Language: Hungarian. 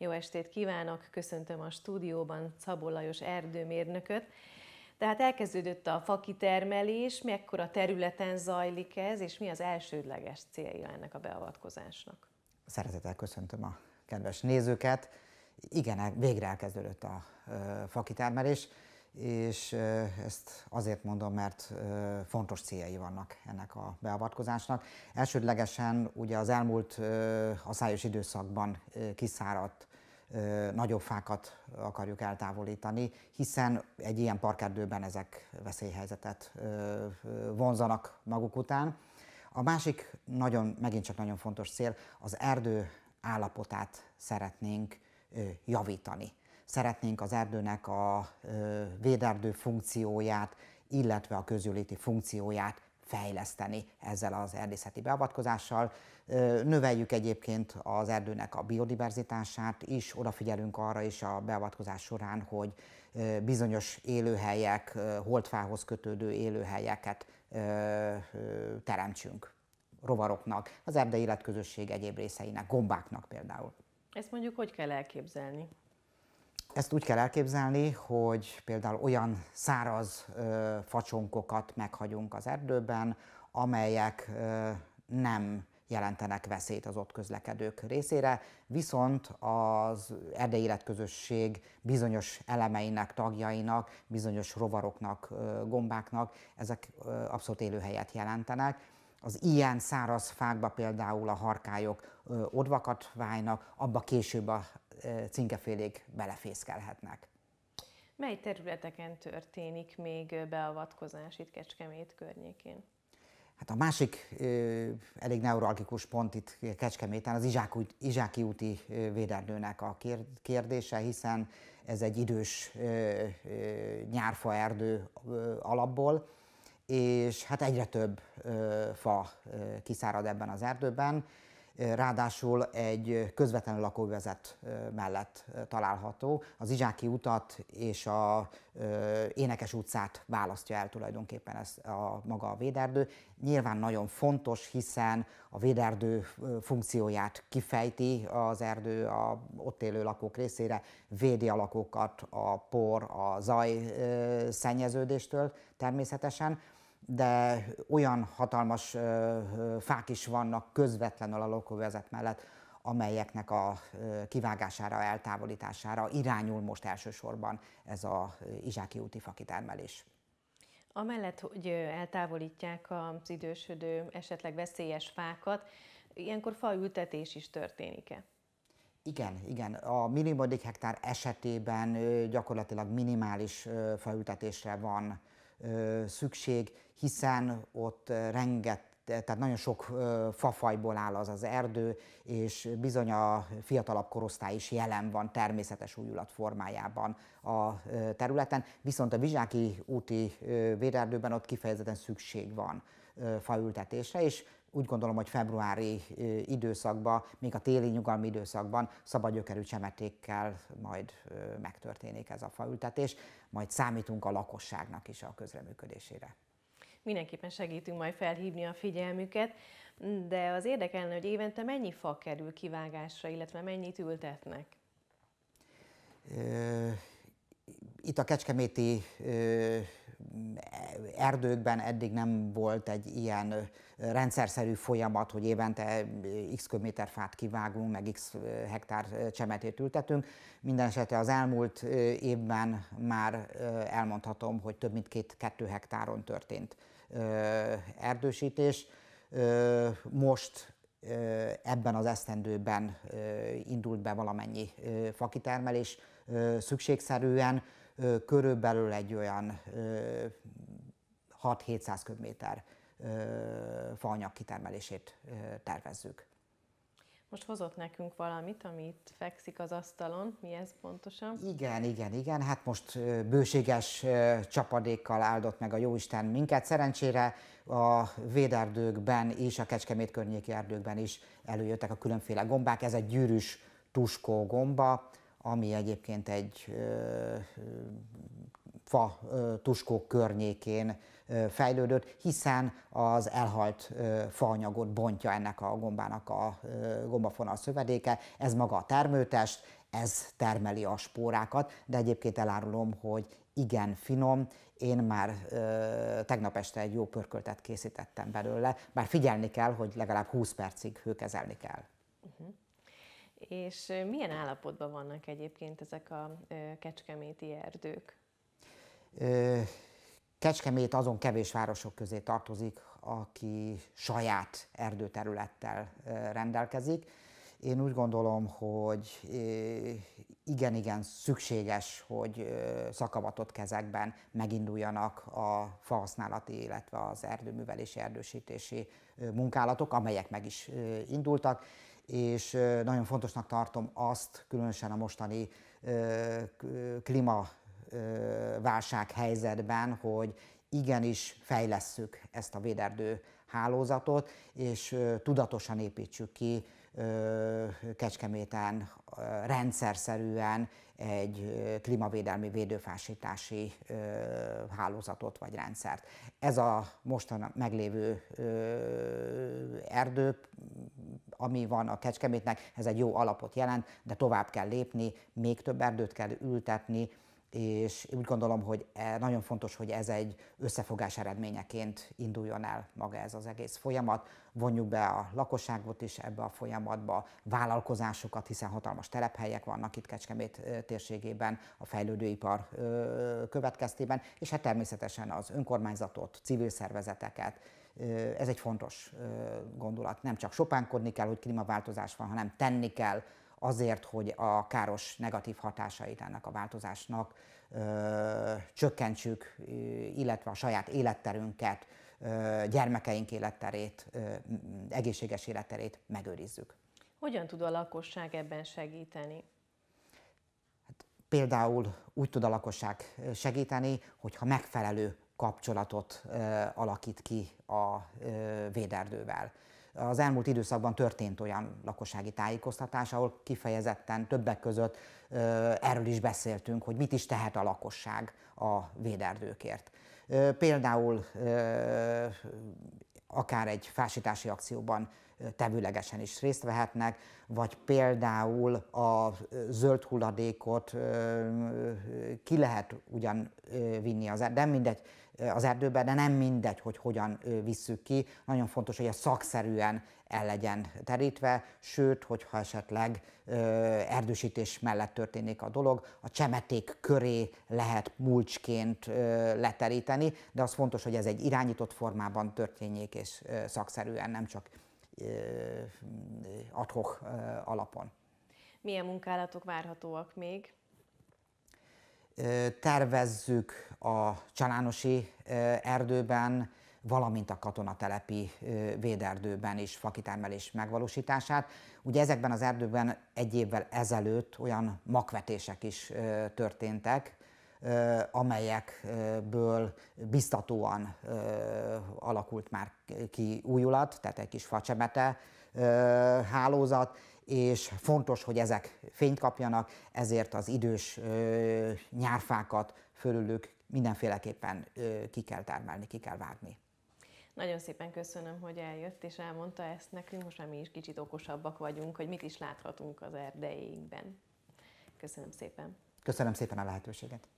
Jó estét kívánok, köszöntöm a stúdióban Szabó Lajos erdőmérnököt. Tehát elkezdődött a fakitermelés, mekkora területen zajlik ez, és mi az elsődleges célja ennek a beavatkozásnak? Szeretettel köszöntöm a kedves nézőket. Igen, végre elkezdődött a fakitermelés és ezt azért mondom, mert fontos céljai vannak ennek a beavatkozásnak. Elsődlegesen ugye az elmúlt aszályos időszakban kiszáradt nagyobb fákat akarjuk eltávolítani, hiszen egy ilyen parkerdőben ezek veszélyhelyzetet vonzanak maguk után. A másik nagyon, megint csak nagyon fontos cél, az erdő állapotát szeretnénk javítani szeretnénk az erdőnek a véderdő funkcióját, illetve a közjóléti funkcióját fejleszteni ezzel az erdészeti beavatkozással. Növeljük egyébként az erdőnek a biodiverzitását is, odafigyelünk arra is a beavatkozás során, hogy bizonyos élőhelyek, holtfához kötődő élőhelyeket teremtsünk rovaroknak, az erdei életközösség egyéb részeinek, gombáknak például. Ezt mondjuk hogy kell elképzelni? Ezt úgy kell elképzelni, hogy például olyan száraz facsonkokat meghagyunk az erdőben, amelyek nem jelentenek veszélyt az ott közlekedők részére, viszont az erdei életközösség bizonyos elemeinek, tagjainak, bizonyos rovaroknak, gombáknak ezek abszolút élőhelyet jelentenek. Az ilyen száraz fákba például a harkályok odvakat válnak, abba később a cinkefélék belefészkelhetnek. Mely területeken történik még beavatkozás itt Kecskemét környékén? Hát a másik elég neuralgikus pont itt Kecskeméten az Izsáki úti védernőnek a kérdése, hiszen ez egy idős nyárfaerdő nyárfa erdő alapból, és hát egyre több fa kiszárad ebben az erdőben ráadásul egy közvetlen lakóvezet mellett található. Az Izsáki utat és a Énekes utcát választja el tulajdonképpen ez a maga a véderdő. Nyilván nagyon fontos, hiszen a véderdő funkcióját kifejti az erdő a ott élő lakók részére, védi a lakókat a por, a zaj szennyeződéstől természetesen de olyan hatalmas fák is vannak közvetlenül a lakóvezet mellett, amelyeknek a kivágására, eltávolítására irányul most elsősorban ez a Izsáki úti fakitermelés. Amellett, hogy eltávolítják az idősödő, esetleg veszélyes fákat, ilyenkor faültetés is történik-e? Igen, igen. A minimum hektár esetében gyakorlatilag minimális faültetésre van szükség, hiszen ott renget tehát nagyon sok fafajból áll az az erdő, és bizony a fiatalabb korosztály is jelen van természetes újulat formájában a területen, viszont a Vizsáki úti véderdőben ott kifejezetten szükség van faültetésre, és úgy gondolom, hogy februári időszakban, még a téli nyugalmi időszakban gyökerű csemetékkel majd megtörténik ez a faültetés, majd számítunk a lakosságnak is a közreműködésére. Mindenképpen segítünk majd felhívni a figyelmüket, de az érdekelne, hogy évente mennyi fa kerül kivágásra, illetve mennyit ültetnek? Itt a Kecskeméti erdőkben eddig nem volt egy ilyen rendszerszerű folyamat, hogy évente x köbméter fát kivágunk, meg x hektár csemetét ültetünk. Minden esetre az elmúlt évben már elmondhatom, hogy több mint két, kettő hektáron történt erdősítés. Most ebben az esztendőben indult be valamennyi fakitermelés szükségszerűen körülbelül egy olyan 6-700 köbméter faanyag kitermelését tervezzük. Most hozott nekünk valamit, amit fekszik az asztalon. Mi ez pontosan? Igen, igen, igen. Hát most bőséges csapadékkal áldott meg a Jóisten minket. Szerencsére a véderdőkben és a Kecskemét környéki erdőkben is előjöttek a különféle gombák. Ez egy gyűrűs tuskó gomba, ami egyébként egy fa tuskók környékén fejlődött, hiszen az elhalt faanyagot bontja ennek a gombának a gombafonal szövedéke, ez maga a termőtest, ez termeli a spórákat, de egyébként elárulom, hogy igen finom, én már ö, tegnap este egy jó pörköltet készítettem belőle, bár figyelni kell, hogy legalább 20 percig hőkezelni kell. És milyen állapotban vannak egyébként ezek a kecskeméti erdők? Kecskemét azon kevés városok közé tartozik, aki saját erdőterülettel rendelkezik. Én úgy gondolom, hogy igen-igen szükséges, hogy szakavatott kezekben meginduljanak a fahasználati, illetve az erdőművelési, erdősítési munkálatok, amelyek meg is indultak és nagyon fontosnak tartom azt, különösen a mostani klímaválság helyzetben, hogy igenis fejlesszük ezt a véderdő hálózatot, és tudatosan építsük ki Kecskeméten rendszer szerűen egy klímavédelmi védőfásítási hálózatot vagy rendszert. Ez a mostan meglévő erdő ami van a Kecskemétnek, ez egy jó alapot jelent, de tovább kell lépni, még több erdőt kell ültetni, és úgy gondolom, hogy e, nagyon fontos, hogy ez egy összefogás eredményeként induljon el maga ez az egész folyamat. Vonjuk be a lakosságot is ebbe a folyamatba, vállalkozásokat, hiszen hatalmas telephelyek vannak itt Kecskemét térségében, a fejlődőipar következtében, és hát természetesen az önkormányzatot, civil szervezeteket, ez egy fontos gondolat. Nem csak sopánkodni kell, hogy klímaváltozás van, hanem tenni kell azért, hogy a káros negatív hatásait ennek a változásnak ö, csökkentsük, illetve a saját életterünket, ö, gyermekeink életterét, ö, egészséges életterét megőrizzük. Hogyan tud a lakosság ebben segíteni? Hát, például úgy tud a lakosság segíteni, hogyha megfelelő kapcsolatot alakít ki a véderdővel. Az elmúlt időszakban történt olyan lakossági tájékoztatás, ahol kifejezetten többek között erről is beszéltünk, hogy mit is tehet a lakosság a véderdőkért. Például akár egy fásítási akcióban tevőlegesen is részt vehetnek, vagy például a zöld hulladékot ki lehet ugyan vinni az erdőben, mindegy, az erdőben, de nem mindegy, hogy hogyan visszük ki. Nagyon fontos, hogy ez szakszerűen el legyen terítve, sőt, hogyha esetleg erdősítés mellett történik a dolog, a csemeték köré lehet mulcsként leteríteni, de az fontos, hogy ez egy irányított formában történjék, és szakszerűen, nem csak adhok alapon. Milyen munkálatok várhatóak még? Tervezzük a csalánosi erdőben, valamint a katonatelepi véderdőben is fakitermelés megvalósítását. Ugye ezekben az erdőben egy évvel ezelőtt olyan makvetések is történtek, amelyekből biztatóan alakult már ki újulat, tehát egy kis facsemete hálózat, és fontos, hogy ezek fényt kapjanak, ezért az idős nyárfákat fölülük mindenféleképpen ki kell termelni, ki kell vágni. Nagyon szépen köszönöm, hogy eljött és elmondta ezt nekünk, most már mi is kicsit okosabbak vagyunk, hogy mit is láthatunk az erdeinkben. Köszönöm szépen. Köszönöm szépen a lehetőséget.